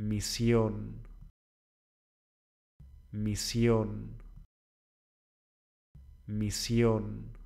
misión, misión, misión.